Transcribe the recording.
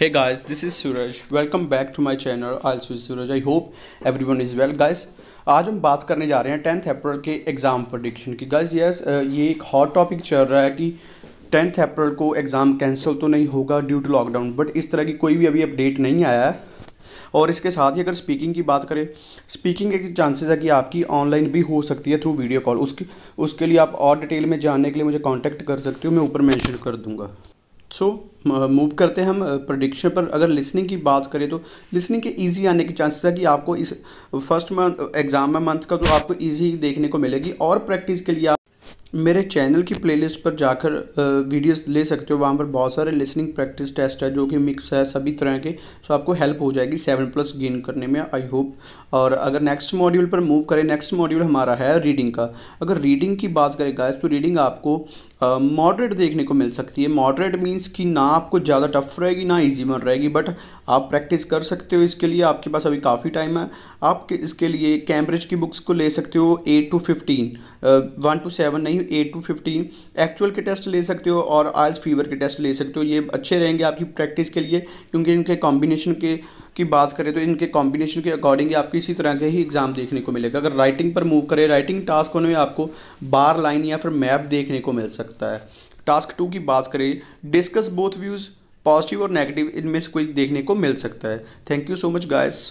hey guys this is Suraj welcome back to my channel I also Suraj I hope everyone is well guys आज हम बात करने जा रहे हैं टेंथ अप्रैल के एग्ज़ाम प्रोडिक्शन की गाइस यस ये एक हॉट टॉपिक चल रहा है कि टेंथ अप्रैल को एग्ज़ाम कैंसिल तो नहीं होगा ड्यू टू लॉकडाउन बट इस तरह की कोई भी अभी अपडेट नहीं आया है और इसके साथ ही अगर स्पीकिंग की बात करें स्पीकिंग के चांसेस है कि आपकी ऑनलाइन भी हो सकती है थ्रू वीडियो कॉल उसकी उसके लिए आप और डिटेल में जानने के लिए मुझे कॉन्टैक्ट कर सकते हो मैं ऊपर मैंशन कर दूंगा सो मूव uh, करते हैं हम प्रडिक्शन uh, पर अगर लिसनिंग की बात करें तो लिसनिंग के इजी आने के चांसेस है कि आपको इस फर्स्ट मंथ एग्ज़ाम में मंथ का तो आपको इजी देखने को मिलेगी और प्रैक्टिस के लिए मेरे चैनल की प्लेलिस्ट पर जाकर वीडियोस ले सकते हो वहाँ पर बहुत सारे लिसनिंग प्रैक्टिस टेस्ट है जो कि मिक्स है सभी तरह के सो आपको हेल्प हो जाएगी सेवन प्लस गेन करने में आई होप और अगर नेक्स्ट मॉड्यूल पर मूव करें नेक्स्ट मॉड्यूल हमारा है रीडिंग का अगर रीडिंग की बात करें गाइस तो रीडिंग आपको मॉडरेट देखने को मिल सकती है मॉडरेट मीन्स कि ना आपको ज़्यादा टफ रहेगी ना ईजी मन रहेगी बट आप प्रैक्टिस कर सकते हो इसके लिए आपके पास अभी काफ़ी टाइम है आप इसके लिए कैम्ब्रिज की बुक्स को ले सकते हो eight two fifteen one two seven नहीं एट टू फिफ्टीन एक्चुअल के टेस्ट ले सकते हो और आयल्स फीवर के टेस्ट ले सकते हो ये अच्छे रहेंगे आपकी प्रैक्टिस के लिए क्योंकि इनके कॉम्बिनेशन के की बात करें तो इनके कॉम्बिनेशन के अकॉर्डिंग आपको इसी तरह के ही एग्ज़ाम देखने को मिलेगा अगर राइटिंग पर मूव करें राइटिंग टास्क होने में आपको बार लाइन या फिर मैप देखने को मिल सकता है टास्क टू की बात करें डिस्कस बोथ व्यूज़ पॉजिटिव और नेगेटिव इनमें से कोई देखने को मिल सकता है thank you so much guys